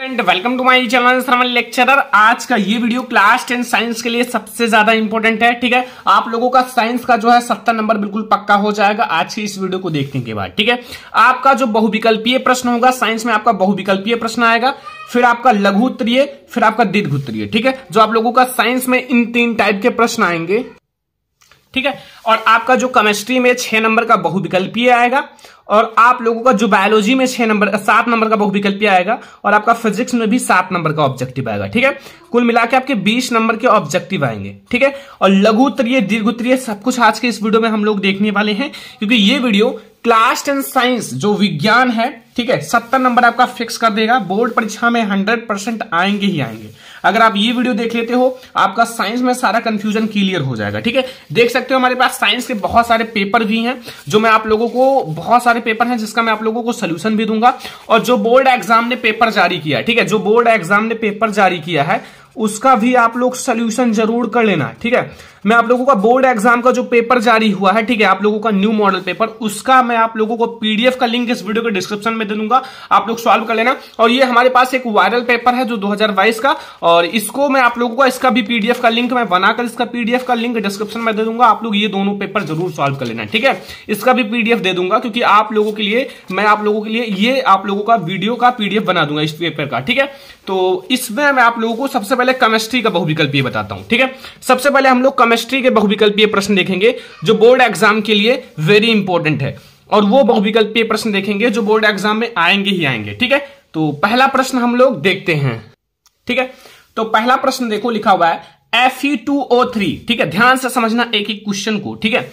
welcome to my channel Shravan lecturer आज का ये वीडियो क्लास टेन साइंस के लिए सबसे ज्यादा इंपॉर्टेंट है ठीक है आप लोगों का साइंस का जो है सत्तर नंबर बिल्कुल पक्का हो जाएगा आज की इस वीडियो को देखने के बाद ठीक है आपका जो बहुविकल्पीय प्रश्न होगा साइंस में आपका बहुविकल्पीय प्रश्न आएगा फिर आपका लघु उत्तरीय फिर आपका दीर्घ उत्तरीय ठीक है जो आप लोगों का साइंस में इन तीन टाइप के प्रश्न आएंगे ठीक है और आपका जो केमिस्ट्री में छह नंबर का बहुविकल्पीय आएगा और आप लोगों का जो बायोलॉजी में छह नंबर सात नंबर का बहुविकल्पी आएगा और आपका फिजिक्स में भी सात नंबर का ऑब्जेक्टिव आएगा ठीक है कुल मिला के आपके बीस नंबर के ऑब्जेक्टिव आएंगे ठीक है और लघु दीर्घ उत्तरीय सब कुछ आज के इस वीडियो में हम लोग देखने वाले हैं क्योंकि ये वीडियो क्लास टेन साइंस जो विज्ञान है ठीक है सत्तर नंबर आपका फिक्स कर देगा बोर्ड परीक्षा में हंड्रेड परसेंट आएंगे ही आएंगे अगर आप ये वीडियो देख लेते हो आपका साइंस में सारा कंफ्यूजन क्लियर हो जाएगा ठीक है देख सकते हो हमारे पास साइंस के बहुत सारे पेपर भी हैं जो मैं आप लोगों को बहुत सारे पेपर हैं जिसका मैं आप लोगों को सोल्यूशन भी दूंगा और जो बोर्ड एग्जाम ने पेपर जारी किया ठीक है जो बोर्ड एग्जाम ने पेपर जारी किया है उसका भी आप लोग सोल्यूशन जरूर कर लेना ठीक है मैं आप लोगों का बोर्ड एग्जाम का जो पेपर जारी हुआ है ठीक है आप लोगों का न्यू मॉडल पेपर उसका मैं आप लोगों को पीडीएफ का लिंक इस वीडियो के डिस्क्रिप्शन में दे दूंगा आप लोग सॉल्व कर लेना और ये हमारे पास एक वायरल पेपर है जो 2022 का और इसको मैं आप लोगों का इसका भी पीडीएफ का लिंक मैं बनाकर इसका पीडीएफ का लिंक डिस्क्रिप्शन में दे दूंगा आप लोग ये दोनों पेपर जरूर सॉल्व कर लेना ठीक है इसका भी पीडीएफ दे दूंगा क्योंकि आप लोगों के लिए मैं आप लोगों के लिए ये आप लोगों का वीडियो का पीडीएफ बना दूंगा इस पेपर का ठीक है तो इसमें मैं आप लोगों को सबसे पहले केमिस्ट्री का बहुविकल्पीय बताता हूं ठीक है सबसे पहले हम लोग केमिस्ट्री के बहुविकल्पीय प्रश्न देखेंगे जो बोर्ड एग्जाम के लिए वेरी इंपॉर्टेंट है और वो बहुविकल्पीय प्रश्न देखेंगे जो बोर्ड एग्जाम में आएंगे ही आएंगे ठीक है तो पहला प्रश्न हम लोग देखते हैं ठीक है तो पहला प्रश्न देखो लिखा हुआ है Fe2O3 ठीक है ध्यान से समझना एक ही क्वेश्चन को ठीक है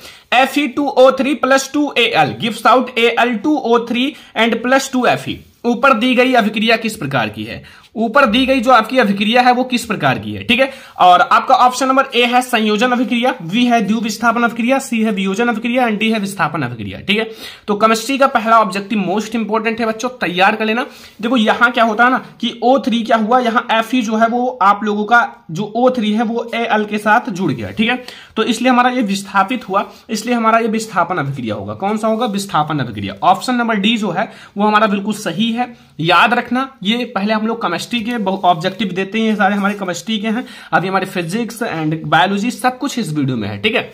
F E two O three plus two A L gives out A L two O three and plus two F E ऊपर दी गई अभिक्रिया किस प्रकार की है ऊपर दी गई जो आपकी अभिक्रिया है वो किस प्रकार की है ठीक है और आपका ऑप्शन नंबर ए है संयोजन अभिक्रिया वी है द्यू विस्थापन अभिक्रिया सी है वियोजन अभिक्रिया एंड डी है विस्थापन अभिक्रिया ठीक है तो केमिस्ट्री का पहला ऑब्जेक्टिव मोस्ट इंपॉर्टेंट है बच्चों तैयार कर लेना देखो यहां क्या होता है ना कि ओ थ्री क्या हुआ यहां एफ जो है वो आप लोगों का जो ओ थ्री है वो ए एल के साथ जुड़ गया ठीक है तो इसलिए हमारा ये विस्थापित हुआ इसलिए हमारा ये विस्थापन अभिक्रिया होगा कौन सा होगा विस्थापन अभिक्रिया ऑप्शन नंबर डी जो है वो हमारा बिल्कुल सही है याद रखना ये पहले हम लोग केमिस्ट्री के ऑब्जेक्टिव देते हैं सारे हमारे केमिस्ट्री के हैं अभी हमारे फिजिक्स एंड बायोलॉजी सब कुछ इस वीडियो में है ठीक है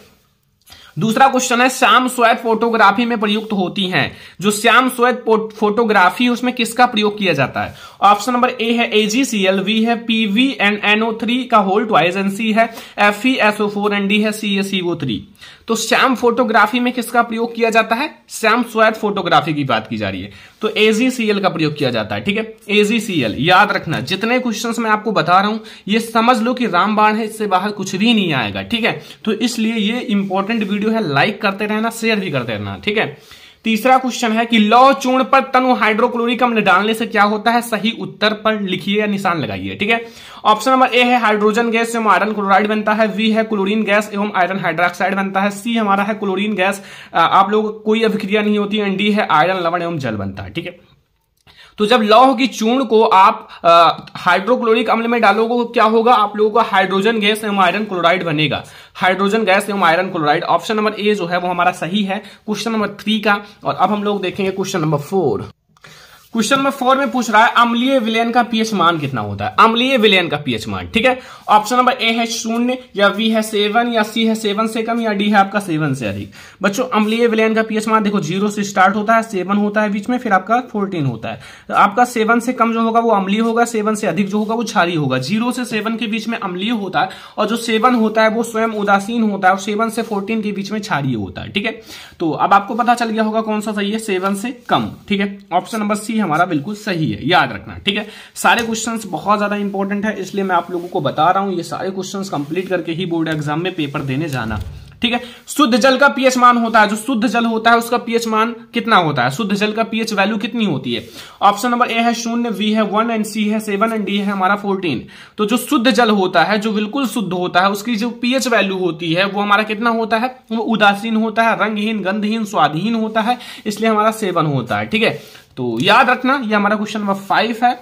दूसरा क्वेश्चन है श्याम स्वेद फोटोग्राफी में प्रयुक्त होती हैं जो श्याम स्वेद फोटोग्राफी उसमें किसका प्रयोग किया जाता है ऑप्शन नंबर ए है एजीसीएल वी है पीवी एंड एनओ थ्री का होल्ड वाइजेंसी है F E SO four and D है सी एस थ्री तो श्याम फोटोग्राफी में किसका प्रयोग किया जाता है श्याम स्वैत फोटोग्राफी की बात की जा रही है तो एजीसीएल का प्रयोग किया जाता है ठीक है एजीसीएल याद रखना जितने क्वेश्चन मैं आपको बता रहा हूं ये समझ लो कि रामबाण है इससे बाहर कुछ भी नहीं आएगा ठीक है तो इसलिए ये इंपॉर्टेंट वीडियो है लाइक करते रहना शेयर भी करते रहना ठीक है तीसरा क्वेश्चन है कि लौ चूर्ण पर तनु हाइड्रोक्लोरिक अम्ल डालने से क्या होता है सही उत्तर पर लिखिए या निशान लगाइए ठीक है ऑप्शन नंबर ए है हाइड्रोजन गैस एवं आयरन क्लोराइड बनता है वी है क्लोरीन गैस एवं आयरन हाइड्रोक्साइड बनता है सी हमारा है क्लोरीन गैस आप लोग कोई अभिक्रिया नहीं होती एंड डी है आयरन लवन एवं जल बनता है ठीक है तो जब लौह की चूर्ण को आप हाइड्रोक्लोरिक अम्ल में डालोगे तो क्या होगा आप लोगों का हाइड्रोजन गैस एवं आयरन क्लोराइड बनेगा हाइड्रोजन गैस एवं iron chloride option number A जो है वो हमारा सही है क्वेश्चन नंबर थ्री का और अब हम लोग देखेंगे question number four question number four में पूछ रहा है अम्लीय विलयन का पीएच मान कितना होता है अम्लीय विलयन का पीएच मान ठीक है ऑप्शन नंबर ए है शून्य या वी है सेवन या सी है सेवन से कम या डी है आपका सेवन से अधिक बच्चों अम्लीय विलयन का पीएच मान देखो जीरो से स्टार्ट होता है सेवन होता है बीच में फिर आपका फोर्टीन होता है तो आपका सेवन से कम जो होगा वो अम्लीय होगा सेवन से अधिक जो होगा वो छारी होगा जीरो से सेवन के बीच में अम्लीय होता है और जो सेवन होता है वो स्वयं उदासीन होता है और सेवन से फोर्टीन के बीच में छारी होता है ठीक है तो अब आपको पता चल गया होगा कौन सा सही है सेवन से कम ठीक है ऑप्शन नंबर सी हमारा बिल्कुल सही है याद रखना ठीक है सारे क्वेश्चन बहुत ज्यादा इंपॉर्टेंट है इसलिए मैं आप लोगों को बता रहा हूं ये सारे क्वेश्चन कंप्लीट करके ही बोर्ड एग्जाम में पेपर देने जाना ठीक है शुद्ध जल का पीएच मान होता है जो शुद्ध जल होता है उसका पीएच मान कितना होता है शुद्ध जल का पीएच वैल्यू कितनी होती है ऑप्शन नंबर ए है शून्य वी है वन एंड सी है सेवन एंड डी है हमारा फोर्टीन तो जो शुद्ध जल होता है जो बिल्कुल शुद्ध होता है उसकी जो पीएच वैल्यू होती है वो हमारा कितना होता है वो उदासीन होता है रंगहीन गंधहीन स्वादहीन होता है इसलिए हमारा सेवन होता है ठीक है तो याद रखना ये हमारा क्वेश्चन नंबर फाइव है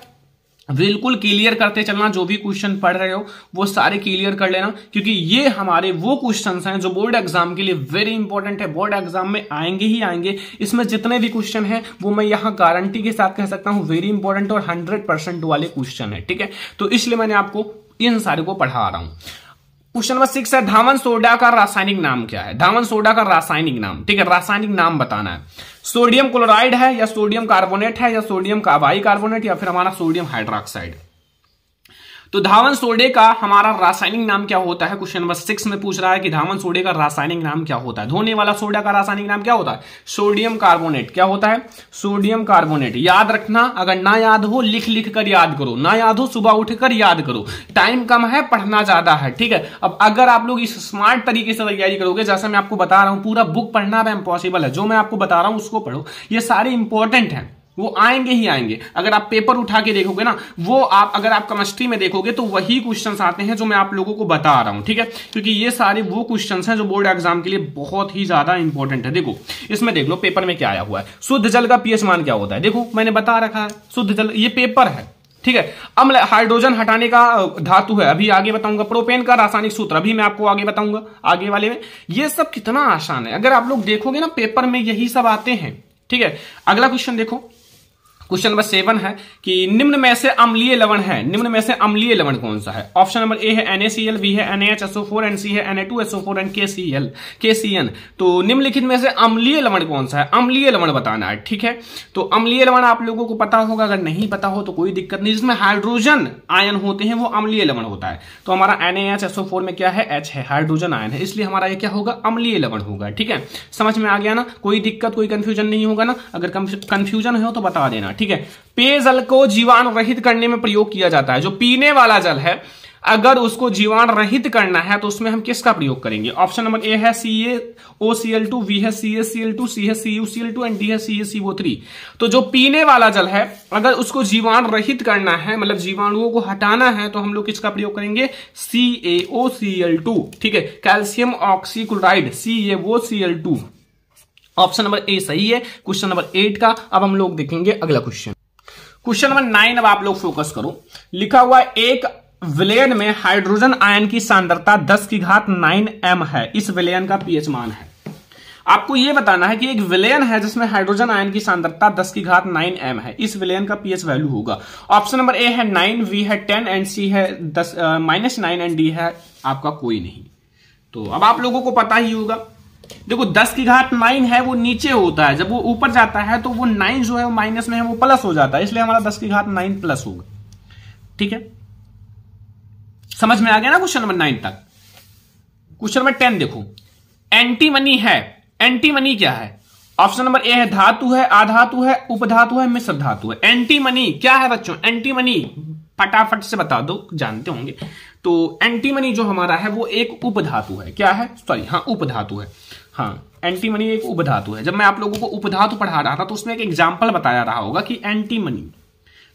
बिल्कुल क्लियर करते चलना जो भी क्वेश्चन पढ़ रहे हो वो सारे क्लियर कर लेना क्योंकि ये हमारे वो क्वेश्चन हैं जो बोर्ड एग्जाम के लिए वेरी इंपॉर्टेंट है बोर्ड एग्जाम में आएंगे ही आएंगे इसमें जितने भी क्वेश्चन हैं वो मैं यहां गारंटी के साथ कह सकता हूं वेरी इंपॉर्टेंट और हंड्रेड परसेंट वाले क्वेश्चन है ठीक है तो इसलिए मैंने आपको इन सारे को पढ़ा रहा हूं क्वेश्चन नंबर सिक्स है धावन सोडा का रासायनिक नाम क्या है धावन सोडा का रासायनिक नाम ठीक है रासायनिक नाम बताना है सोडियम क्लोराइड है या सोडियम कार्बोनेट है या सोडियम का बाई कार्बोनेट या फिर हमारा सोडियम हाइड्रोक्साइड तो धावन सोडे का हमारा रासायनिक नाम क्या होता है क्वेश्चन नंबर सिक्स में पूछ रहा है कि धावन सोडे का रासायनिक नाम क्या होता है धोने वाला सोडा का रासायनिक नाम क्या होता है सोडियम कार्बोनेट क्या होता है सोडियम कार्बोनेट याद रखना अगर ना याद हो लिख लिख कर याद करो ना याद हो सुबह उठकर याद करो टाइम कम है पढ़ना ज्यादा है ठीक है अब अगर आप लोग इस स्मार्ट तरीके से तैयारी करोगे जैसा मैं आपको बता रहा हूं पूरा बुक पढ़ना इंपॉसिबल है जो मैं आपको बता रहा हूं उसको पढ़ो ये सारे इंपॉर्टेंट है वो आएंगे ही आएंगे अगर आप पेपर उठा के देखोगे ना वो आप अगर आप केमिस्ट्री में देखोगे तो वही क्वेश्चंस आते हैं जो मैं आप लोगों को बता रहा हूं ठीक है क्योंकि ये सारे वो क्वेश्चंस हैं जो बोर्ड एग्जाम के लिए बहुत ही ज्यादा इंपॉर्टेंट है देखो इसमें देख लो पेपर में क्या आया हुआ है शुद्ध जल का पीएच मान क्या होता है देखो मैंने बता रखा है शुद्ध जल ये पेपर है ठीक है अम्ल हाइड्रोजन हटाने का धातु है अभी आगे बताऊंगा प्रोपेन का रासायनिक सूत्र अभी मैं आपको आगे बताऊंगा आगे वाले में ये सब कितना आसान है अगर आप लोग देखोगे ना पेपर में यही सब आते हैं ठीक है अगला क्वेश्चन देखो क्वेश्चन नंबर सेवन है कि निम्न में से अम्लीय लवण है निम्न में से अम्लीय लवण कौन सा है ऑप्शन नंबर ए है NaCl बी है एंड सी है Na2SO4 एंड केसीएल केसीएन तो निम्नलिखित में से अम्लीय लवण कौन सा है अम्लीय लवण बताना है ठीक है तो अम्लीय लवण आप लोगों को पता होगा अगर नहीं पता हो तो कोई दिक्कत नहीं जिसमें हाइड्रोजन आयन होते हैं वो अम्लीय लवण होता है तो हमारा एनएचएसओ4 में क्या है एच है हाइड्रोजन आयन है इसलिए हमारा यह क्या होगा अम्लीय लवण होगा ठीक है समझ में आ गया ना कोई दिक्कत कोई कंफ्यूजन नहीं होगा ना अगर कंफ्यूजन हो तो बता देना ठीक है पेयजल को जीवाणु रहित करने में प्रयोग किया जाता है जो पीने वाला जल है अगर उसको जीवाणु रहित करना है तो उसमें हम किसका प्रयोग करेंगे ऑप्शन नंबर ए है C A O C L two B है C S C L two C है C U C L two and D है सी एस सी वो थ्री तो जो पीने वाला जल है अगर उसको जीवाणु रहित करना है मतलब जीवाणुओं को हटाना है तो हम लोग किसका प्रयोग करेंगे सी A O C L two ठीक है calcium oxychloride C A O C L two option number A सही है क्वेश्चन नंबर एट का अब हम लोग देखेंगे अगला क्वेश्चन क्वेश्चन नंबर नाइन अब आप लोग फोकस करो लिखा हुआ एक विलयन में हाइड्रोजन आयन की सांद्रता 10 की घात 9 एम है इस विलयन का पीएच मान है आपको यह बताना है कि एक विलयन है जिसमें हाइड्रोजन आयन की सांद्रता 10 की घात 9 एम है इस विलयन का पीएच वैल्यू होगा ऑप्शन नंबर ए है नाइन वी है टेन एंड सी है दस माइनस नाइन एंड डी है आपका कोई नहीं तो अब आप लोगों को पता ही होगा देखो दस की घात नाइन है वो नीचे होता है जब वो ऊपर जाता है तो वो नाइन जो है वो माइनस में है वो प्लस हो जाता है इसलिए हमारा दस की घात नाइन प्लस होगा ठीक है समझ में आ गया ना क्वेश्चन नंबर नाइन तक क्वेश्चन नंबर टेन देखो एंटी मनी है एंटी मनी क्या है ऑप्शन नंबर ए है धातु है आधातु है उपधातु है मिश्र धातु है एंटी मनी क्या है बच्चों एंटी मनी फटाफट से बता दो जानते होंगे तो एंटी मनी जो हमारा है वो एक उपधातु है क्या है सॉरी हाँ उपधातु है हाँ एंटी मनी एक उपधातु है जब मैं आप लोगों को उपधातु पढ़ा रहा था तो उसमें एक एग्जाम्पल बताया रहा होगा कि एंटी मनी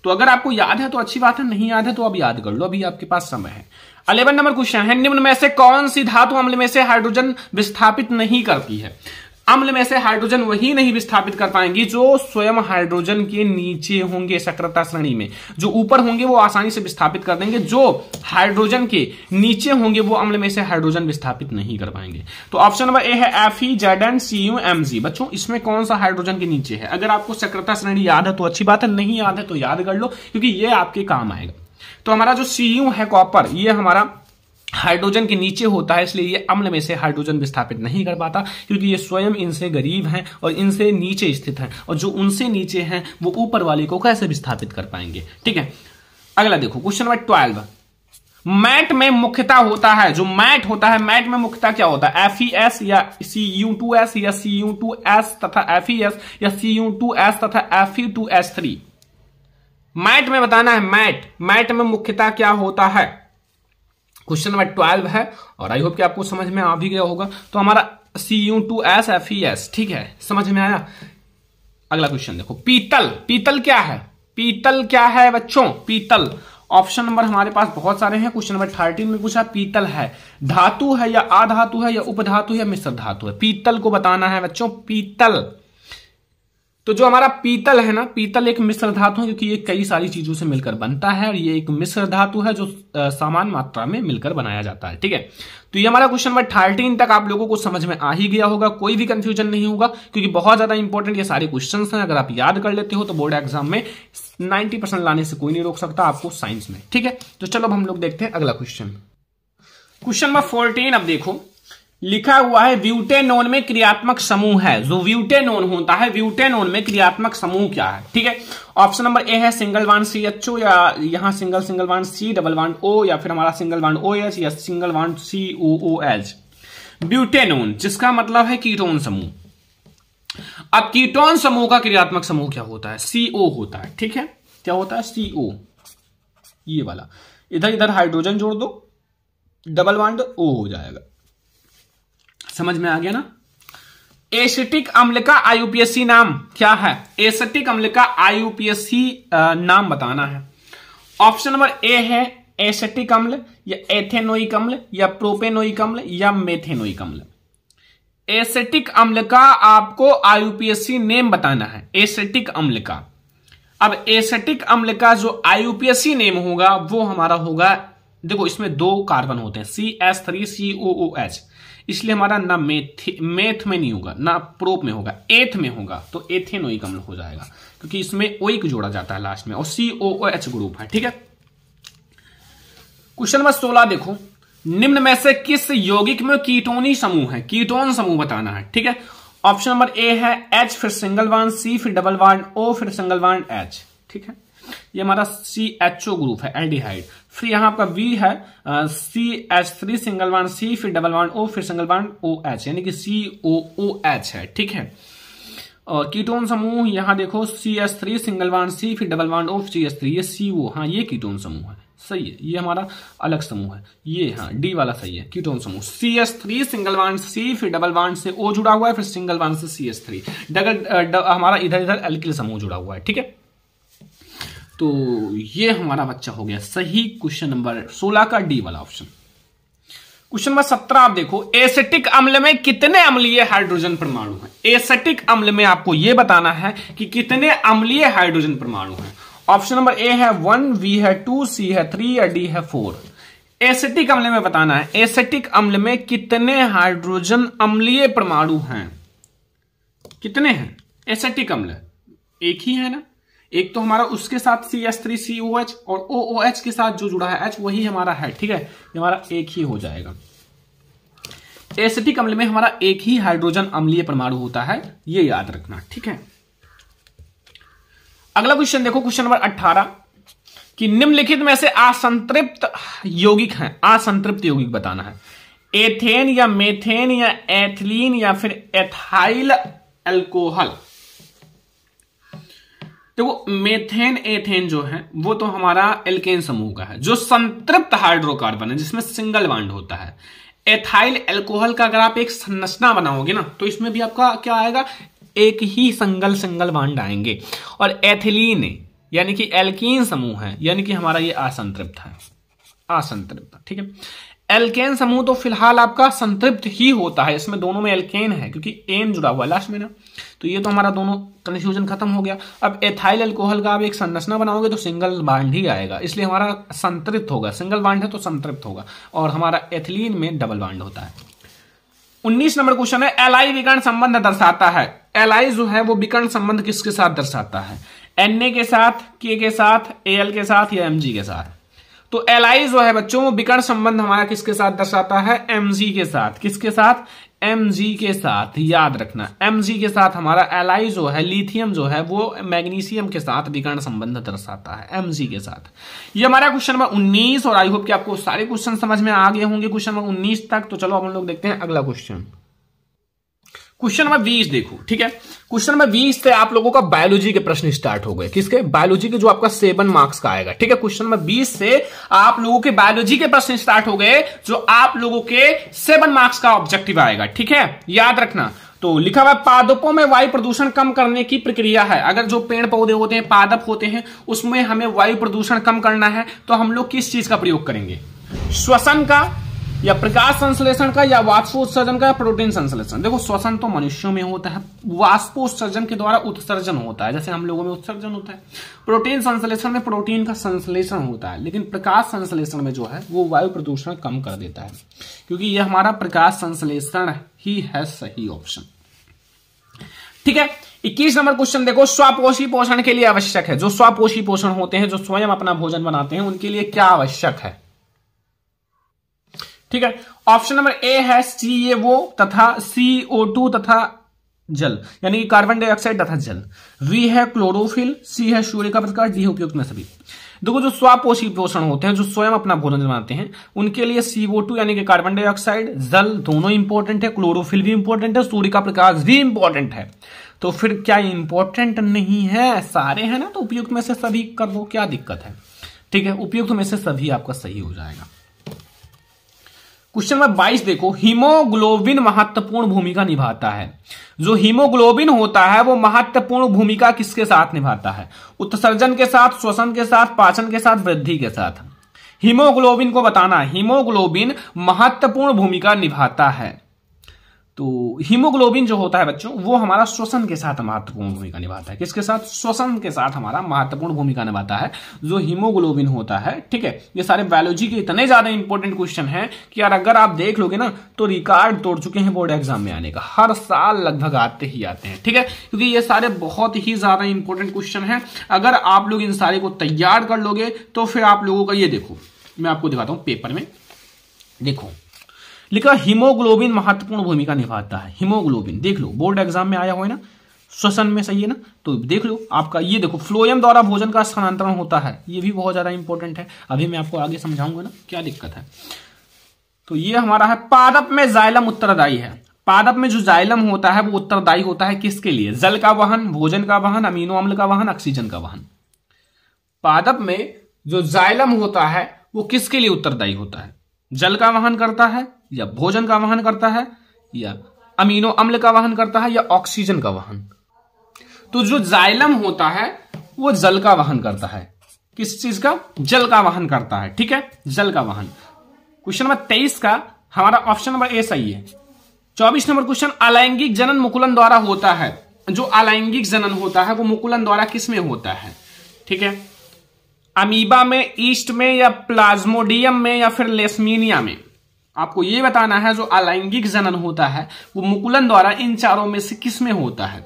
तो अगर आपको याद है तो अच्छी बात है नहीं याद है तो अब याद कर लो अभी आपके पास समय है अलेवन नंबर क्वेश्चन है निम्न में से कौन सी धातु अम्ल में से हाइड्रोजन विस्थापित नहीं करती है अम्ल में से हाइड्रोजन वही नहीं विस्थापित कर पाएंगी जो स्वयं हाइड्रोजन के नीचे होंगे सक्रता श्रेणी में जो ऊपर होंगे वो आसानी से विस्थापित कर देंगे जो हाइड्रोजन के नीचे होंगे वो अम्ल में से हाइड्रोजन विस्थापित नहीं कर पाएंगे तो ऑप्शन नंबर ए है F E Z N C U M G बच्चों इसमें कौन सा हाइड्रोजन के नीचे है अगर आपको सक्रता श्रेणी याद है तो अच्छी बात है नहीं याद है तो याद कर लो क्योंकि ये आपके काम आएगा तो हमारा जो सी यू है कॉपर ये हमारा हाइड्रोजन के नीचे होता है इसलिए ये अम्ल में से हाइड्रोजन विस्थापित नहीं कर पाता क्योंकि ये स्वयं इनसे गरीब हैं और इनसे नीचे स्थित हैं और जो उनसे नीचे हैं वो ऊपर वाले को कैसे विस्थापित कर पाएंगे ठीक है अगला देखो क्वेश्चन नंबर ट्वेल्व मैट में मुख्यता होता है जो मैट होता है मैट में मुख्यता क्या होता है एफ ई एस या सी यू टू एस या सी यू टू एस तथा एफ ई एस या सी यू टू एस तथा F E two S three matte में बताना है मैट मैट में मुख्यता क्या होता है क्वेश्चन नंबर ट्वेल्व है और आई होप कि आपको समझ में आ भी गया होगा तो हमारा C U two S F E S ठीक है समझ में आया अगला क्वेश्चन देखो पीतल पीतल क्या है पीतल क्या है बच्चों पीतल ऑप्शन नंबर हमारे पास बहुत सारे हैं क्वेश्चन नंबर थर्टीन में पूछा पीतल है धातु है या आधातु है या उपधातु है या मिश्र धातु है पीतल को बताना है बच्चों पीतल तो जो हमारा पीतल है ना पीतल एक मिश्र धातु है क्योंकि ये कई सारी चीजों से मिलकर बनता है और ये एक मिश्र धातु है जो समान मात्रा में मिलकर बनाया जाता है ठीक है तो ये हमारा क्वेश्चन नंबर थर्टीन तक आप लोगों को समझ में आ ही गया होगा कोई भी कंफ्यूजन नहीं होगा क्योंकि बहुत ज्यादा इंपॉर्टेंट ये सारे क्वेश्चन हैं अगर आप याद कर लेते हो तो बोर्ड एग्जाम में नाइन्टी परसेंट लाने से कोई नहीं रोक सकता आपको साइंस में ठीक है तो चलो हम लोग देखते हैं अगला क्वेश्चन क्वेश्चन नंबर फोर्टीन अब देखो लिखा हुआ है व्यूटेनोन में क्रियात्मक समूह है जो व्यूटेनोन होता है व्यूटेनोन में क्रियात्मक समूह क्या है ठीक है ऑप्शन नंबर ए है single one C H O या यहाँ single single one C double one O या फिर हमारा सिंगल वन ओ एच या single one C O O H butanone जिसका मतलब है कीटोन समूह अब कीटोन समूह का क्रियात्मक समूह क्या होता है सीओ होता है ठीक है क्या होता है सीओ ये वाला इधर इधर हाइड्रोजन जोड़ दो डबल वन ओ तो हो जाएगा समझ में आ गया ना एसिटिक अम्ल का आईयूपीएससी नाम क्या है एसिटिक अम्ल का आईयूपीएससी नाम बताना है ऑप्शन नंबर ए है एसिटिक अम्ल या एथेनोइक अम्ल या प्रोपेनोइक अम्ल या मेथेनोइक अम्ल एसेटिक अम्ल का आपको आईयूपीएससी नेम बताना है एसेटिक अम्ल का अब एसेटिक अम्ल का जो आईयूपीएससी नेम होगा वो हमारा होगा देखो इसमें दो कार्बन होते हैं C S three C O O H इसलिए हमारा ना मेथ मेथ में नहीं होगा ना प्रोप में होगा एथ में होगा तो एथेन ओइक अम्ल हो जाएगा क्योंकि इसमें ओइक जोड़ा जाता है लास्ट में और सी ओ ओ एच ग्रुप है ठीक है क्वेश्चन नंबर सोलह देखो निम्न में से किस यौगिक में कीटोनी समूह है कीटोन समूह बताना है ठीक है ऑप्शन नंबर ए है एच फिर सिंगल वन सी फिर डबल वन ओ फिर सिंगल वन एच ठीक है ये हमारा सी एच ओ ग्रुप है एल्डिहाइड फिर यहाँ आपका वी है C H three single one C फिर डबल वन ओ फिर सिंगल वन ओ एच यानी कि सी ओ ओ एच है ठीक है और कीटोन समूह यहाँ देखो C H three single one C फिर double one O C H three ये सी ओ हाँ ये कीटोन समूह है सही है ये हमारा अलग समूह है ये हाँ डी वाला सही है कीटोन समूह C S three single one C फिर डबल वन से ओ जुड़ा हुआ है फिर सिंगल वन से सी एस थ्री डबल हमारा इधर इधर एल्किल समूह जुड़ा हुआ है ठीक है तो ये हमारा बच्चा हो गया सही क्वेश्चन नंबर सोलह का डी वाला ऑप्शन क्वेश्चन नंबर सत्रह आप देखो एसेटिक अम्ल में कितने अम्लीय हाइड्रोजन परमाणु हैं एसेटिक अम्ल में आपको यह बताना है कि कितने अम्लीय हाइड्रोजन परमाणु हैं ऑप्शन नंबर ए है वन वी है टू सी है थ्री या डी है फोर एसेटिक अम्ल में बताना है एसेटिक अम्ल में कितने हाइड्रोजन अम्लीय परमाणु हैं कितने हैं एसेटिक अम्ल एक ही है ना एक तो हमारा उसके साथ C S three C O H और ओ ओ एच के साथ जो जुड़ा है एच वही हमारा है ठीक है हमारा एक ही हो जाएगा एसिटिक अम्ल में हमारा एक ही हाइड्रोजन अम्लीय परमाणु होता है ये याद रखना ठीक है अगला क्वेश्चन देखो क्वेश्चन नंबर अट्ठारह कि निम्नलिखित में से असंतृप्त यौगिक हैं असंतृप्त यौगिक बताना है एथेन या मेथेन या एथिलीन या फिर एथाइल एल्कोहल देखो तो मेथेन एथेन जो है वो तो हमारा एल्केन समूह का है जो संतृप्त हाइड्रोकार्बन है जिसमें सिंगल बाड होता है एथाइल एल्कोहल का अगर आप एक संरचना बनाओगे ना तो इसमें भी आपका क्या आएगा एक ही सिंगल सिंगल बाड आएंगे और एथिलीन यानी कि एल्कीन समूह है यानी कि हमारा ये असंतृप्त है असंतृप्त ठीक है एल्केन समूह तो फिलहाल आपका संतृप्त ही होता है इसमें दोनों में एल्केन है क्योंकि एन जुड़ा हुआ है लास्ट में ना तो ये तो हमारा दोनों कन्फ्यूजन खत्म हो गया अब एथाइल अल्कोहल का आप एक संरचना बनाओगे तो सिंगल बांड ही आएगा इसलिए हमारा संतृप्त होगा सिंगल बांड है तो संतृप्त होगा और हमारा एथिलीन में डबल बांड होता है उन्नीस नंबर क्वेश्चन है एलाई विकर्ण संबंध दर्शाता है एलाई जो है वो विकर्ण संबंध किसके साथ दर्शाता है एन के साथ के के साथ एल के साथ या एम के साथ तो एल जो है बच्चों वो विकर्ण संबंध हमारा किसके साथ दर्शाता है एम के साथ किसके साथ एम के साथ याद रखना एम के साथ हमारा एल जो है लिथियम जो है वो मैग्नीशियम के साथ विकर्ण संबंध दर्शाता है एम के साथ ये हमारा क्वेश्चन नंबर 19 और आई होप कि आपको सारे क्वेश्चन समझ में आ गए होंगे क्वेश्चन नंबर 19 तक तो चलो हम लोग देखते हैं अगला क्वेश्चन क्वेश्चन नंबर बीस देखो ठीक है क्वेश्चन नंबर बीस से आप लोगों का बायोलॉजी के प्रश्न स्टार्ट हो गए किसके बायोलॉजी के जो आपका सेवन मार्क्स का आएगा ठीक है क्वेश्चन नंबर बीस से आप लोगों के बायोलॉजी के प्रश्न स्टार्ट हो गए जो आप लोगों के सेवन मार्क्स का ऑब्जेक्टिव आएगा ठीक है याद रखना तो लिखा हुआ पादपों में वायु प्रदूषण कम करने की प्रक्रिया है अगर जो पेड़ पौधे होते हैं पादप होते हैं उसमें हमें वायु प्रदूषण कम करना है तो हम लोग किस चीज का प्रयोग करेंगे श्वसन का या प्रकाश संश्लेषण का या वाष्पोत्सर्जन का या प्रोटीन संश्लेषण देखो श्वसन तो मनुष्यों में होता है वाष्पोत्सर्जन के द्वारा उत्सर्जन होता है जैसे हम लोगों में उत्सर्जन होता है प्रोटीन संश्लेषण में प्रोटीन का संश्लेषण होता है लेकिन प्रकाश संश्लेषण में जो है वो वायु प्रदूषण कम कर देता है क्योंकि यह हमारा प्रकाश संश्लेषण ही है सही ऑप्शन ठीक है इक्कीस नंबर क्वेश्चन देखो स्वापोषी पोषण के लिए आवश्यक है जो स्वापोषी पोषण होते हैं जो स्वयं अपना भोजन बनाते हैं उनके लिए क्या आवश्यक है ठीक है ऑप्शन नंबर ए है सी ए वो तथा सी ओ टू तथा जल यानी कि कार्बन डाइऑक्साइड तथा जल वी है क्लोरोफिल सी है सूर्य का प्रकाश डी है उपयुक्त में सभी देखो जो स्वापोषी पोषण होते हैं जो स्वयं अपना भोजन बनाते हैं उनके लिए सीओ टू यानी कि कार्बन डाइऑक्साइड जल दोनों इंपॉर्टेंट है क्लोरोफिल भी इंपॉर्टेंट है सूर्य का प्रकाश भी इंपॉर्टेंट है तो फिर क्या इंपॉर्टेंट नहीं है सारे हैं ना तो उपयुक्त में से सभी कर दो क्या दिक्कत है ठीक है उपयुक्त में से सभी आपका सही हो जाएगा क्वेश्चन नंबर बाईस देखो हीमोग्लोबिन महत्वपूर्ण भूमिका निभाता है जो हीमोग्लोबिन होता है वो महत्वपूर्ण भूमिका किसके साथ निभाता है उत्सर्जन के साथ श्वसन के साथ पाचन के साथ वृद्धि के साथ हीमोग्लोबिन को बताना हीमोग्लोबिन महत्वपूर्ण भूमिका निभाता है तो हीमोग्लोबिन जो होता है बच्चों वो हमारा श्वसन के साथ महत्वपूर्ण भूमिका निभाता है किसके साथ श्वसन के साथ हमारा महत्वपूर्ण भूमिका निभाता है जो हीमोग्लोबिन होता है ठीक है ये सारे बायोलॉजी के इतने ज्यादा इंपॉर्टेंट क्वेश्चन हैं कि यार अगर आप देख लोगे ना तो रिकॉर्ड तोड़ चुके हैं बोर्ड एग्जाम में आने का हर साल लगभग आते ही आते हैं ठीक है क्योंकि ये सारे बहुत ही ज्यादा इंपॉर्टेंट क्वेश्चन है अगर आप लोग इन सारे को तैयार कर लोगे तो फिर आप लोगों का ये देखो मैं आपको दिखाता हूँ पेपर में देखो लिखा हीमोग्लोबिन महत्वपूर्ण भूमिका निभाता है हीमोग्लोबिन देख लो बोर्ड एग्जाम में आया हुआ है ना श्वसन में सही है ना तो देख लो आपका ये देखो फ्लोएम द्वारा भोजन का स्थानांतरण होता है ये भी बहुत ज्यादा इंपॉर्टेंट है अभी मैं आपको आगे समझाऊंगा ना क्या दिक्कत है तो ये हमारा है पादप में जायलम उत्तरदायी है पादप में जो जायलम होता है वो उत्तरदायी होता है किसके लिए जल का वाहन भोजन का वाहन अमीनो अम्ल का वाहन ऑक्सीजन का वाहन पादप में जो जायलम होता है वो किसके लिए उत्तरदायी होता है जल का वहन करता है या भोजन का वहन करता है या अमीनो अम्ल का वहन करता है या ऑक्सीजन का वहन तो जो जाइलम होता है वो जल का वहन करता है किस चीज का जल का वहन करता है ठीक है जल का वहन क्वेश्चन नंबर तेईस का हमारा ऑप्शन नंबर ए सही है चौबीस नंबर क्वेश्चन अलैंगिक जनन मुकुलन द्वारा होता है जो अलैंगिक जनन होता है वो मुकुलन द्वारा किसमें होता है ठीक है अमीबा में ईस्ट में या प्लाज्मोडियम में या फिर लेस्मीनिया में आपको यह बताना है जो अलैंगिक जनन होता है वो मुकुलन द्वारा इन चारों में से किस में होता है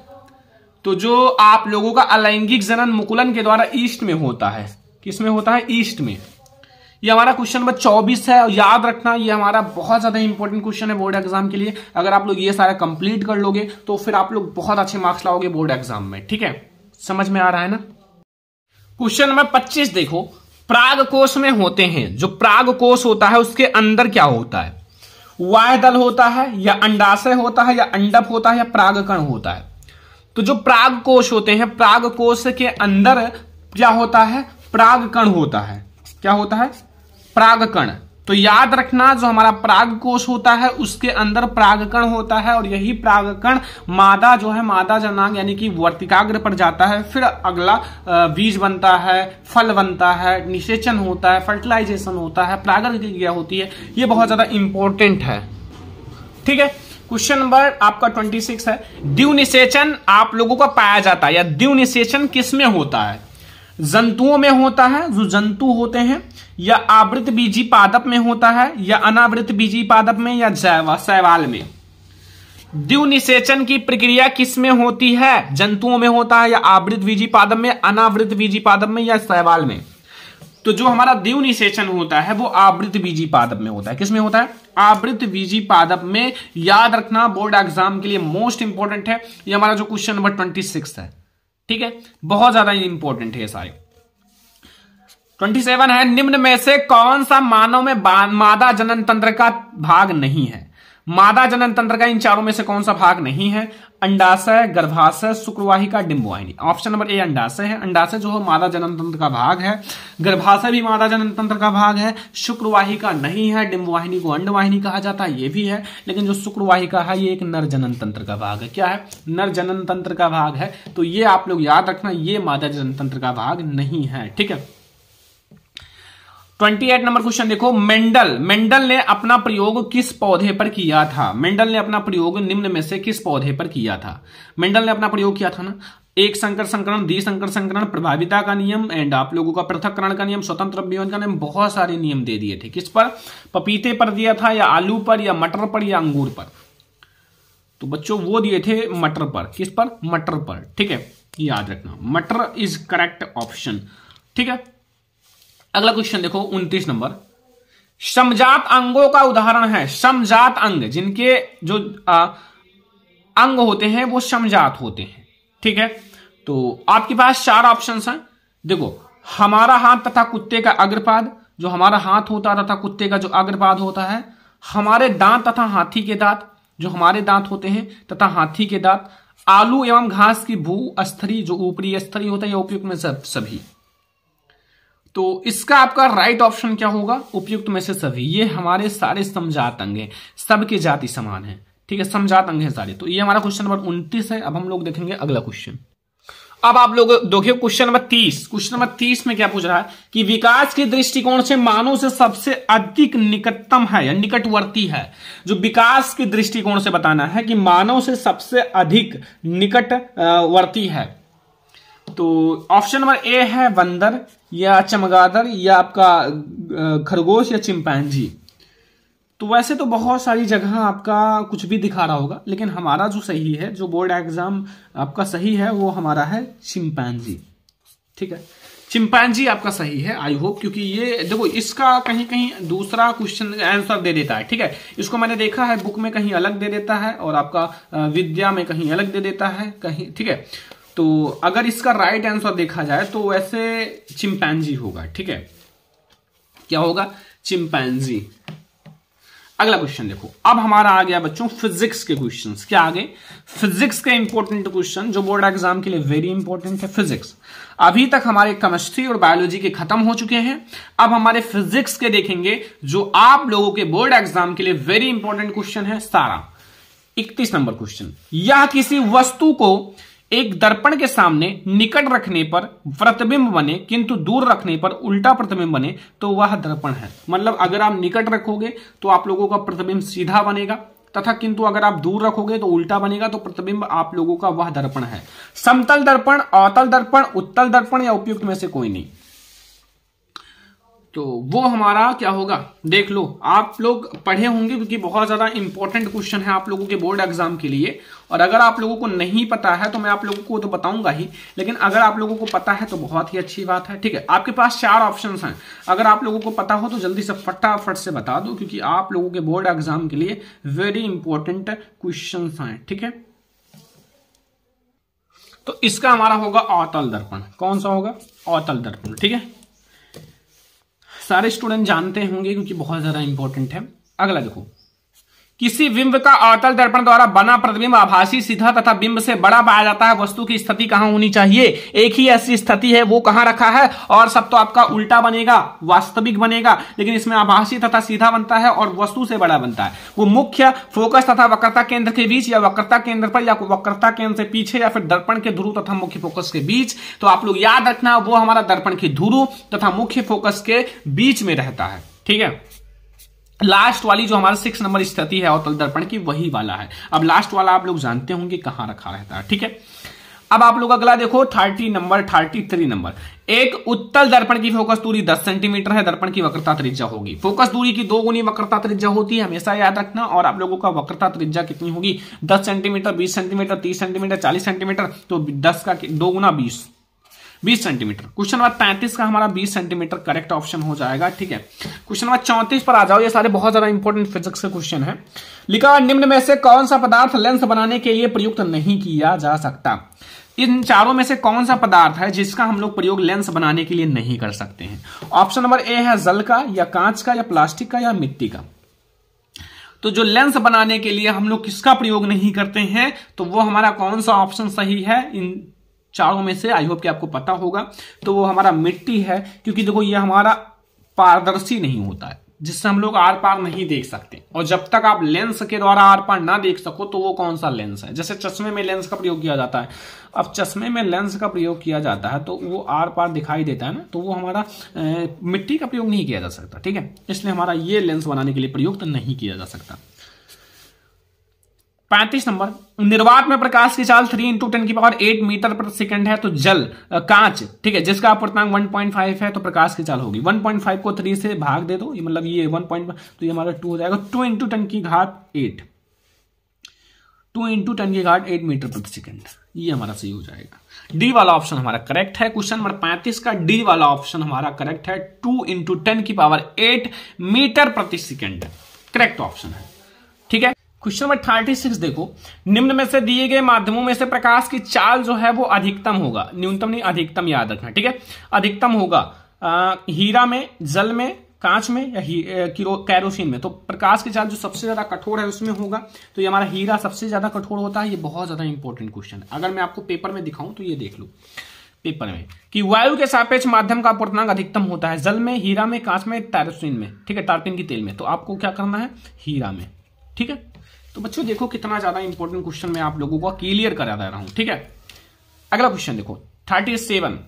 तो जो आप लोगों का अलैंगिक जनन मुकुलन के द्वारा ईस्ट में होता है किस में होता है ईस्ट में ये हमारा क्वेश्चन नंबर चौबीस है और याद रखना ये हमारा बहुत ज़्यादा इंपॉर्टेंट क्वेश्चन है बोर्ड एग्जाम के लिए अगर आप लोग ये सारा कंप्लीट कर लोगे तो फिर आप लोग बहुत अच्छे मार्क्स लाओगे बोर्ड एग्जाम में ठीक है समझ में आ रहा है ना क्वेश्चन नंबर पच्चीस देखो प्राग कोश में होते हैं जो प्राग कोश होता है उसके अंदर क्या होता है वाह दल होता है या अंडाशय होता है या अंडप होता है या प्रागकण होता है तो जो प्राग कोश होते हैं प्राग कोष के अंदर क्या होता है प्रागकण होता है क्या होता है प्रागकण तो याद रखना जो हमारा प्राग कोष होता है उसके अंदर प्रागकण होता है और यही प्रागकण मादा जो है मादा जनांग यानी कि वर्तिकाग्र पर जाता है फिर अगला बीज बनता है फल बनता है निषेचन होता है फर्टिलाइजेशन होता है प्रागर की क्रिया होती है ये बहुत ज्यादा इंपॉर्टेंट है ठीक है क्वेश्चन नंबर आपका 26 है द्यू निषेचन आप लोगों का पाया जाता है या द्यू निषेचन किस में होता है जंतुओं में होता है जो जंतु होते हैं या आवृत बीजी पादप में होता है या अनावृत बीजी पादप में या जैवा शैवाल में द्यू निषेचन की प्रक्रिया किस में होती है जंतुओं में होता है या आवृत बीजी पादप में अनावृत बीजी पादप में या शैवाल में तो जो हमारा देव निषेचन होता है वो आवृत बीजी पादप में होता है किसमें होता है आवृत बीजी पादप में याद रखना बोर्ड एग्जाम के लिए मोस्ट इंपॉर्टेंट है ये हमारा जो क्वेश्चन नंबर ट्वेंटी सिक्स है ठीक है बहुत ज्यादा इंपॉर्टेंट है सारे ट्वेंटी सेवन है निम्न में से कौन सा मानव में मादा जनन तंत्र का भाग नहीं है मादा जनन तंत्र का इन चारों में से कौन सा भाग नहीं है अंडाशय गर्भाशय शुक्रवाही का डिम्बवाहिनी ऑप्शन नंबर ए अंडाशय है अंडाशय जो है मादा जनन तंत्र का भाग है गर्भाशय भी मादा जनन तंत्र का भाग है शुक्रवाही का नहीं है डिम्बवाहिनी को अंडवाहिनी कहा जाता है ये भी है लेकिन जो शुक्रवाही का है ये एक नर जनन तंत्र का भाग है क्या है नर जनन तंत्र का भाग है तो ये आप लोग याद रखना ये मादा जनन तंत्र का भाग नहीं है ठीक है ट्वेंटी एट नंबर क्वेश्चन देखो मेंडल मेंडल ने अपना प्रयोग किस पौधे पर किया था मेंडल ने अपना प्रयोग निम्न में से किस पौधे पर किया था मेंडल ने अपना प्रयोग किया था ना एक संकर संकरण दी संकर संकरण प्रभाविता का नियम एंड आप लोगों का पृथककरण का नियम स्वतंत्र अभियोजन का नियम बहुत सारे नियम दे दिए थे किस पर पपीते पर दिया था या आलू पर या मटर पर या अंगूर पर तो बच्चों वो दिए थे मटर पर किस पर मटर पर ठीक है याद रखना मटर इज करेक्ट ऑप्शन ठीक है अगला क्वेश्चन देखो उनतीस नंबर समजात अंगों का उदाहरण है समजात अंग जिनके जो आ, अंग होते हैं वो समजात होते हैं ठीक है तो आपके पास चार ऑप्शन हैं देखो हमारा हाथ तथा कुत्ते का अग्रपाद जो हमारा हाथ होता है तथा कुत्ते का जो अग्रपाद होता है हमारे दांत तथा हाथी के दांत जो हमारे दांत होते हैं तथा हाथी के दांत आलू एवं घास की भू स्थरी जो ऊपरी स्थरी होता है उपयुक्त में सब सभी तो इसका आपका राइट ऑप्शन क्या होगा उपयुक्त में से सभी ये हमारे सारे समझात अंग है सबके जाति समान है ठीक है समझात अंग है सारे तो ये हमारा क्वेश्चन नंबर उन्तीस है अब हम लोग देखेंगे अगला क्वेश्चन अब आप लोग देखिए क्वेश्चन नंबर तीस क्वेश्चन नंबर तीस में क्या पूछ रहा है कि विकास के दृष्टिकोण से मानव से सबसे अधिक निकटतम है या निकटवर्ती है जो विकास के दृष्टिकोण से बताना है कि मानव से सबसे अधिक निकटवर्ती है तो ऑप्शन नंबर ए है बंदर या चमगादड़ या आपका खरगोश या चिंपैनजी तो वैसे तो बहुत सारी जगह आपका कुछ भी दिखा रहा होगा लेकिन हमारा जो सही है जो बोर्ड एग्जाम आपका सही है वो हमारा है चिंपैनजी ठीक है चिंपैनजी आपका सही है आई होप क्योंकि ये देखो इसका कहीं कहीं दूसरा क्वेश्चन आंसर दे देता है ठीक है इसको मैंने देखा है बुक में कहीं अलग दे देता है और आपका विद्या में कहीं अलग दे देता है कहीं ठीक है तो अगर इसका राइट आंसर देखा जाए तो वैसे चिंपैनजी होगा ठीक है क्या होगा चिंपैनजी अगला क्वेश्चन देखो अब हमारा आ गया बच्चों फिजिक्स के क्वेश्चंस क्या आ गए फिजिक्स का इंपॉर्टेंट क्वेश्चन जो बोर्ड एग्जाम के लिए वेरी इंपॉर्टेंट है फिजिक्स अभी तक हमारे केमिस्ट्री और बायोलॉजी के खत्म हो चुके हैं अब हमारे फिजिक्स के देखेंगे जो आप लोगों के बोर्ड एग्जाम के लिए वेरी इंपॉर्टेंट क्वेश्चन है सारा इकतीस नंबर क्वेश्चन यह किसी वस्तु को एक दर्पण के सामने निकट रखने पर प्रतिबिंब बने किंतु दूर रखने पर उल्टा प्रतिबिंब बने तो वह दर्पण है मतलब अगर आप निकट रखोगे तो आप लोगों का प्रतिबिंब सीधा बनेगा तथा किंतु अगर आप दूर रखोगे तो उल्टा बनेगा तो प्रतिबिंब आप लोगों का वह दर्पण है समतल दर्पण अवतल दर्पण उत्तल दर्पण या उपयुक्त में से कोई नहीं तो वो हमारा क्या होगा देख लो आप लोग पढ़े होंगे क्योंकि बहुत ज़्यादा इंपॉर्टेंट क्वेश्चन है आप लोगों के बोर्ड एग्जाम के लिए और अगर आप लोगों को नहीं पता है तो मैं आप लोगों को तो बताऊंगा ही लेकिन अगर आप लोगों को पता है तो बहुत ही अच्छी बात है ठीक है आपके पास चार ऑप्शन हैं अगर आप लोगों को पता हो तो जल्दी से फटाफट से बता दो क्योंकि आप लोगों के बोर्ड एग्जाम के लिए वेरी इंपॉर्टेंट क्वेश्चन हैं ठीक है तो इसका हमारा होगा अवतल दर्पण कौन सा होगा अवतल दर्पण ठीक है सारे स्टूडेंट जानते होंगे क्योंकि बहुत ज़्यादा इंपॉर्टेंट है अगला देखो किसी बिंब का अवतल दर्पण द्वारा बना प्रतिबिंब आभासी सीधा तथा बिंब से बड़ा पाया जाता है वस्तु की स्थिति कहां होनी चाहिए एक ही ऐसी स्थिति है वो कहां रखा है और सब तो आपका उल्टा बनेगा वास्तविक बनेगा लेकिन इसमें आभासी तथा सीधा बनता है और वस्तु से बड़ा बनता है वो मुख्य फोकस तथा वक्रता केंद्र के बीच या वक्रता केंद्र पर या वक्रता केंद्र से पीछे या फिर दर्पण के ध्रुव तथा मुख्य फोकस के बीच तो आप लोग याद रखना वो हमारा दर्पण के ध्रुव तथा मुख्य फोकस के बीच में रहता है ठीक है लास्ट वाली जो हमारा सिक्स नंबर स्थिति है अवतल दर्पण की वही वाला है अब लास्ट वाला आप लोग जानते होंगे कहां रखा रहता है ठीक है अब आप लोग अगला देखो thirty number thirty three number एक उत्तल दर्पण की फोकस दूरी दस सेंटीमीटर है दर्पण की वक्रता त्रिज्या होगी फोकस दूरी की दो गुनी वक्रता त्रिज्या होती है हमेशा याद रखना और आप लोगों का वक्रता त्रिज्या कितनी होगी दस सेंटीमीटर बीस सेंटीमीटर तीस सेंटीमीटर चालीस सेंटीमीटर तो दस का दो गुना बीस बीस सेंटीमीटर क्वेश्चन नंबर तैंतीस का हमारा बीस सेंटीमीटर करेक्ट ऑप्शन हो जाएगा ठीक है क्वेश्चन नंबर चौंतीस पर आ जाओ ये सारे बहुत ज्यादा इंपॉर्टेंट फिजिक्स के क्वेश्चन है लिखा निम्न में से कौन सा पदार्थ लेंस बनाने के लिए प्रयुक्त नहीं किया जा सकता इन चारों में से कौन सा पदार्थ है जिसका हम लोग प्रयोग लेंस बनाने के लिए नहीं कर सकते हैं ऑप्शन नंबर ए है जल का या कांच का या प्लास्टिक का या मिट्टी का तो जो लेंस बनाने के लिए हम लोग किसका प्रयोग नहीं करते हैं तो वो हमारा कौन सा ऑप्शन सही है इन चारों में से आई होप कि आपको पता होगा तो वो हमारा मिट्टी है क्योंकि देखो ये हमारा पारदर्शी नहीं होता है जिससे हम लोग आर पार नहीं देख सकते और जब तक आप लेंस के द्वारा आर पार ना देख सको तो वो कौन सा लेंस है जैसे चश्मे में लेंस का प्रयोग किया जाता है अब चश्मे में लेंस का प्रयोग किया जाता है तो वो आर पार दिखाई देता है ना तो वो हमारा ए, मिट्टी का प्रयोग नहीं किया जा सकता ठीक है इसलिए हमारा ये लेंस बनाने के लिए प्रयोग तो नहीं किया जा सकता पैंतीस नंबर निर्वात में प्रकाश की चाल थ्री इंटू टेन की पावर एट मीटर पर सेकंड है तो जल कांच ठीक है जिसका अपवर्तनांक 1.5 है तो प्रकाश की चाल होगी 1.5 को थ्री से भाग दे दो ये मतलब ये 1.5 तो ये हमारा टू हो जाएगा टू इंटू टेन की घाट एट टू इंटू टेन की घाट एट मीटर प्रति सेकंड ये हमारा सही हो जाएगा डी वाला ऑप्शन हमारा करेक्ट है क्वेश्चन नंबर पैंतीस का डी वाला ऑप्शन हमारा करेक्ट है टू इंटू टेन की पावर एट मीटर प्रति सेकेंड करेक्ट ऑप्शन है ठीक है क्वेश्चन नंबर थर्टी सिक्स देखो निम्न में से दिए गए माध्यमों में से प्रकाश की चाल जो है वो अधिकतम होगा न्यूनतम नहीं अधिकतम याद रखना ठीक है अधिकतम होगा आ, हीरा में जल में कांच में या कैरोसिन में तो प्रकाश की चाल जो सबसे ज्यादा कठोर है उसमें होगा तो ये हमारा हीरा सबसे ज्यादा कठोर होता है ये बहुत ज्यादा इंपॉर्टेंट क्वेश्चन है अगर मैं आपको पेपर में दिखाऊं तो ये देख लो पेपर में कि वायु के सापेक्ष माध्यम का अपूर्णांक अधिकतम होता है जल में हीरा में कांच में टैरोसिन में ठीक है टार्पिन की तेल में तो आपको क्या करना है हीरा में ठीक है तो बच्चों देखो कितना ज्यादा इंपॉर्टेंट क्वेश्चन मैं आप लोगों को क्लियर करा दे रहा हूं ठीक है अगला क्वेश्चन देखो थर्टी सेवन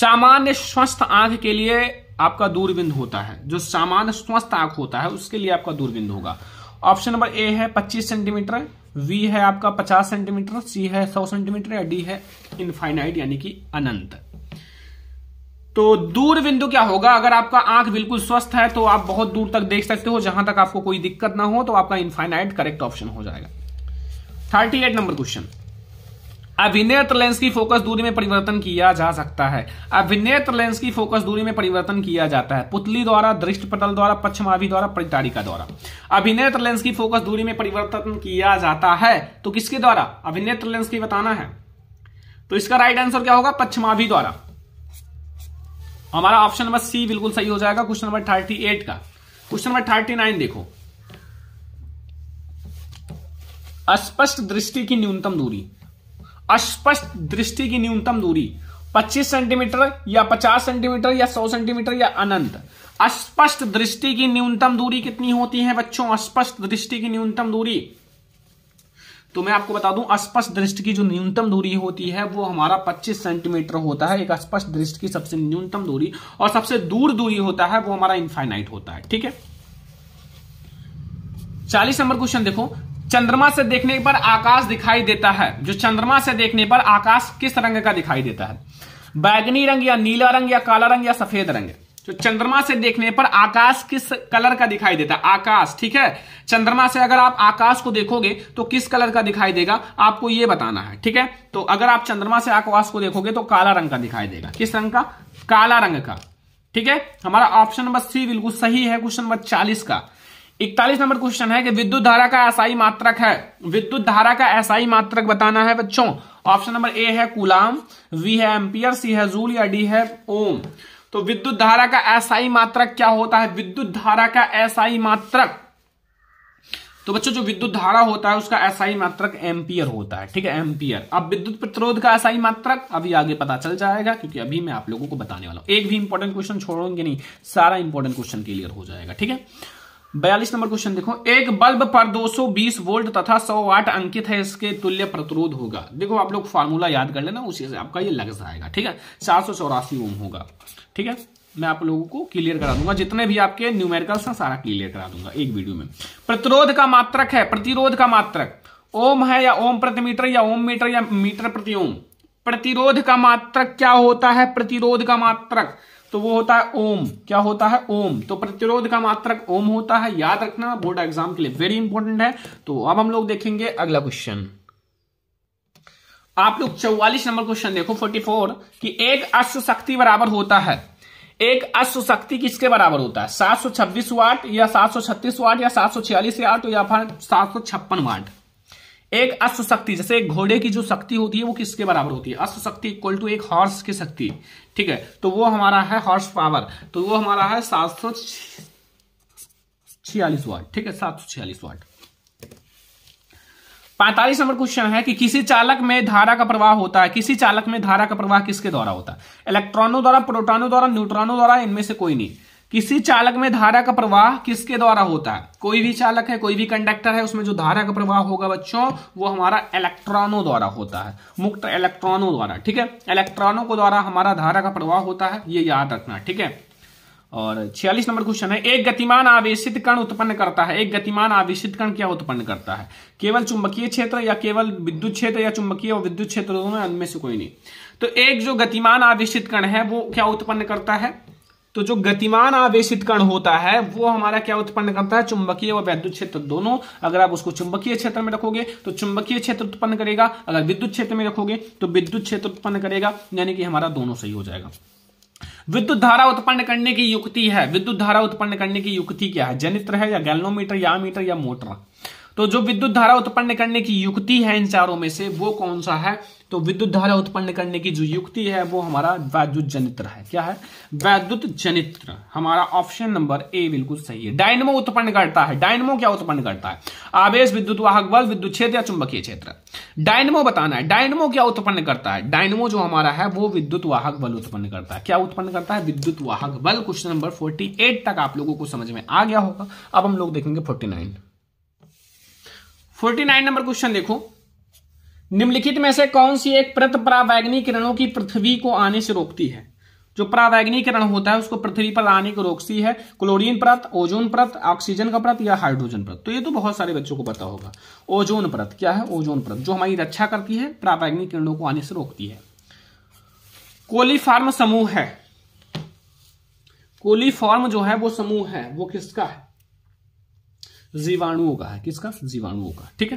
सामान्य स्वस्थ आंख के लिए आपका दूरबिंद होता है जो सामान्य स्वस्थ आंख होता है उसके लिए आपका दूरबिंद होगा ऑप्शन नंबर ए है पच्चीस सेंटीमीटर वी है आपका पचास सेंटीमीटर सी है सौ सेंटीमीटर या डी है इनफाइनाइट यानी कि अनंत तो दूर बिंदु क्या होगा अगर आपका आंख बिल्कुल स्वस्थ है तो आप बहुत दूर तक देख सकते हो जहां तक आपको कोई दिक्कत ना हो तो आपका इनफाइनाइट करेक्ट ऑप्शन हो जाएगा थर्टी एट नंबर क्वेश्चन अभिनेत्र लेंस की फोकस दूरी में परिवर्तन किया जा सकता है अभिनेत्र लेंस की फोकस दूरी में परिवर्तन किया जाता है पुतली द्वारा दृष्ट पटल द्वारा पश्चमाभि द्वारा परितारिका द्वारा अभिनेत्र लेंस की फोकस दूरी में परिवर्तन किया जाता है तो किसके द्वारा अभिनेत्र लेंस की बताना है तो इसका राइट आंसर क्या होगा पश्चमाभि द्वारा हमारा ऑप्शन नंबर सी बिल्कुल सही हो जाएगा क्वेश्चन नंबर थर्टी एट का क्वेश्चन नंबर थर्टी नाइन देखो अस्पष्ट दृष्टि की न्यूनतम दूरी अस्पष्ट दृष्टि की न्यूनतम दूरी 25 सेंटीमीटर या 50 सेंटीमीटर या 100 सेंटीमीटर या अनंत अस्पष्ट दृष्टि की न्यूनतम दूरी कितनी होती है बच्चों अस्पष्ट दृष्टि की न्यूनतम दूरी तो मैं आपको बता दूं स्पष्ट दृष्टि की जो न्यूनतम दूरी होती है वो हमारा 25 सेंटीमीटर होता है एक स्पष्ट दृष्टि की सबसे न्यूनतम दूरी और सबसे दूर दूरी होता है वो हमारा इनफाइनाइट होता है ठीक है चालीस नंबर क्वेश्चन देखो चंद्रमा से देखने पर आकाश दिखाई देता है जो चंद्रमा से देखने पर आकाश किस रंग का दिखाई देता है बैगनी रंग या नीला रंग या काला रंग या सफेद रंग तो चंद्रमा से देखने पर आकाश किस कलर का दिखाई देता है आकाश ठीक है चंद्रमा से अगर आप आकाश को देखोगे तो किस कलर का दिखाई देगा आपको यह बताना है ठीक है तो अगर आप चंद्रमा से आकाश को देखोगे तो काला रंग का दिखाई देगा किस रंग का काला रंग का ठीक है हमारा ऑप्शन नंबर सी बिल्कुल सही है क्वेश्चन नंबर चालीस का इकतालीस नंबर क्वेश्चन है कि विद्युत धारा का ऐसाई मात्रक है विद्युत धारा का ऐसाई मात्रक बताना है बच्चों ऑप्शन नंबर ए है कुलाम वी है एम्पियर सी है जूल या डी है ओम तो विद्युत धारा का एसआई मात्रक क्या होता है विद्युत धारा का एसआई मात्रक तो बच्चों जो विद्युत धारा होता है उसका एसआई मात्रक एम्पियर होता है ठीक है एम्पियर अब विद्युत प्रतिरोध का एसआई मात्रक अभी आगे पता चल जाएगा क्योंकि अभी मैं आप लोगों को बताने वाला हूं एक भी इंपॉर्टेंट क्वेश्चन छोड़ोगे नहीं सारा इंपॉर्टेंट क्वेश्चन क्लियर हो जाएगा ठीक है बयालीस नंबर क्वेश्चन देखो एक बल्ब पर 220 वोल्ट तथा 100 वाट अंकित है इसके तुल्य प्रतिरोध होगा देखो आप लोग फार्मूला याद कर लेना उसी से आपका ये लग जाएगा ठीक है चार सौ चौरासी ओम होगा ठीक है मैं आप लोगों को क्लियर करा दूंगा जितने भी आपके न्यूमेरिकल हैं सारा क्लियर करा दूंगा एक वीडियो में प्रतिरोध का मात्रक है प्रतिरोध का मात्रक ओम है या ओम प्रति मीटर या ओम मीटर या मीटर प्रति ओम प्रतिरोध का मात्रक क्या होता है प्रतिरोध का मात्रक तो वो होता है ओम क्या होता है ओम तो प्रतिरोध का मात्रक ओम होता है याद रखना बोर्ड एग्जाम के लिए वेरी इंपॉर्टेंट है तो अब हम लोग देखेंगे अगला क्वेश्चन आप लोग चौवालीस नंबर क्वेश्चन देखो फोर्टी फोर कि एक अश्व शक्ति बराबर होता है एक अश्व शक्ति किसके बराबर होता है सात सौ छब्बीस वाट या सात सौ छत्तीस वाट या सात सौ छियालीस वाट या फिर सात सौ छप्पन वाट एक अश्व शक्ति जैसे एक घोड़े की जो शक्ति होती है वो किसके बराबर होती है अश्व शक्ति इक्वल टू एक हॉर्स की शक्ति ठीक है तो वो हमारा है हॉर्स पावर तो वो हमारा है सात सौ छियालीस वाट ठीक है सात सौ छियालीस वाट पैंतालीस नंबर क्वेश्चन है कि किसी चालक में धारा का प्रवाह होता है किसी चालक में धारा का प्रवाह किसके द्वारा होता है इलेक्ट्रॉनों द्वारा प्रोटॉनों द्वारा न्यूट्रॉनों द्वारा इनमें से कोई नहीं किसी चालक में धारा का प्रवाह किसके द्वारा होता है कोई भी चालक है कोई भी कंडक्टर है उसमें जो धारा का प्रवाह होगा बच्चों वो हमारा इलेक्ट्रॉनों द्वारा होता है मुक्त इलेक्ट्रॉनों द्वारा ठीक है इलेक्ट्रॉनों को द्वारा हमारा धारा का प्रवाह होता है ये याद रखना ठीक है और छियालीस नंबर क्वेश्चन है एक गतिमान आवेशित कण उत्पन्न करता है एक गतिमान आवेशित कण क्या उत्पन्न करता है केवल चुंबकीय क्षेत्र या केवल विद्युत क्षेत्र या चुंबकीय और विद्युत क्षेत्र दोनों इनमें से कोई नहीं तो एक जो गतिमान आवेशित कण है वो क्या उत्पन्न करता है तो जो गतिमान आवेशित कण होता है वो हमारा क्या उत्पन्न करता है चुंबकीय और वैद्युत क्षेत्र दोनों अगर आप उसको चुंबकीय क्षेत्र में रखोगे तो चुंबकीय क्षेत्र उत्पन्न करेगा अगर विद्युत क्षेत्र में रखोगे तो विद्युत क्षेत्र उत्पन्न करेगा यानी कि हमारा दोनों सही हो जाएगा विद्युत धारा उत्पन्न करने की युक्ति है विद्युत धारा उत्पन्न करने की युक्ति क्या है जनित्र है या गैलोमीटर या मीटर या मोटर तो जो विद्युत धारा उत्पन्न करने की युक्ति है इन चारों में से वो कौन सा है तो विद्युत धारा उत्पन्न करने की जो युक्ति है वो हमारा वैद्युत जनित्र है क्या है वैद्युत जनित्र हमारा ऑप्शन नंबर ए बिल्कुल सही है डायनमो उत्पन्न करता है डायनमो क्या उत्पन्न करता है आवेश विद्युत वाहक बल विद्युत क्षेत्र या चुंबकीय क्षेत्र डायनमो बताना है डायनमो क्या उत्पन्न करता है डायनमो जो हमारा है वो विद्युत वाहक बल उत्पन्न करता है क्या उत्पन्न करता है विद्युत वाहक बल क्वेश्चन नंबर फोर्टी तक आप लोगों को समझ में आ गया होगा अब हम लोग देखेंगे forty forty nine number question देखो निम्नलिखित में से कौन सी एक प्रत परावैग्निक किरणों की पृथ्वी को आने से रोकती है जो परावैग्निक किरण होता है उसको पृथ्वी पर आने को रोकती है क्लोरीन प्रत ओजोन प्रत ऑक्सीजन का प्रत या हाइड्रोजन प्रत तो ये तो बहुत सारे बच्चों को पता होगा ओजोन प्रत क्या है ओजोन प्रत जो हमारी रक्षा करती है प्रावैग्निक किरणों को आने से रोकती है कोलीफार्म समूह है कोलीफॉर्म जो है वो समूह है वो किसका है जीवाणुओं का है किसका जीवाणुओं का ठीक है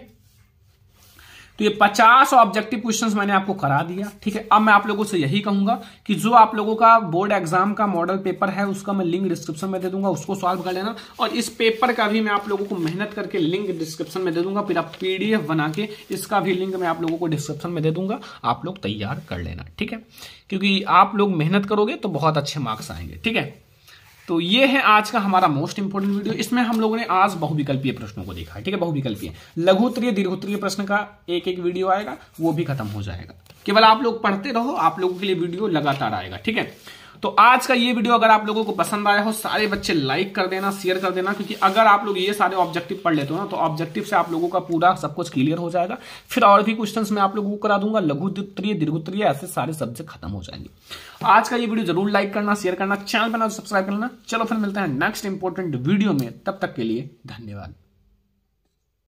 तो ये 50 ऑब्जेक्टिव क्वेश्चंस मैंने आपको करा दिया ठीक है अब मैं आप लोगों से यही कहूंगा कि जो आप लोगों का बोर्ड एग्जाम का मॉडल पेपर है उसका मैं लिंक डिस्क्रिप्शन में दे दूंगा उसको सॉल्व कर लेना और इस पेपर का भी मैं आप लोगों को मेहनत करके लिंक डिस्क्रिप्शन में दे दूंगा फिर आप पीडीएफ बना के इसका भी लिंक मैं आप लोगों को डिस्क्रिप्शन में दे दूंगा आप लोग तैयार कर लेना ठीक है क्योंकि आप लोग मेहनत करोगे तो बहुत अच्छे मार्क्स आएंगे ठीक है तो ये है आज का हमारा मोस्ट इंपोर्टेंट वीडियो इसमें हम लोगों ने आज बहुविकल्पीय प्रश्नों को देखा ठीक है बहुविकल्पीय लघुत्तरीय दीर्घोत्तरीय प्रश्न का एक एक वीडियो आएगा वो भी खत्म हो जाएगा केवल आप लोग पढ़ते रहो आप लोगों के लिए वीडियो लगातार आएगा ठीक है तो आज का ये वीडियो अगर आप लोगों को पसंद आया हो सारे बच्चे लाइक कर देना शेयर कर देना क्योंकि अगर आप लोग ये सारे ऑब्जेक्टिव पढ़ लेते हो ना तो ऑब्जेक्टिव से आप लोगों का पूरा सब कुछ क्लियर हो जाएगा फिर और भी क्वेश्चन मैं आप लोगों को करा दूंगा लघु द्वितीय दीर्घोत्तरीय ऐसे सारे सब्जेक्ट खत्म हो जाएंगे आज का ये वीडियो जरूर लाइक करना शेयर करना चैनल बना सब्सक्राइब करना चलो फिर मिलते हैं नेक्स्ट इंपॉर्टेंट वीडियो में तब तक के लिए धन्यवाद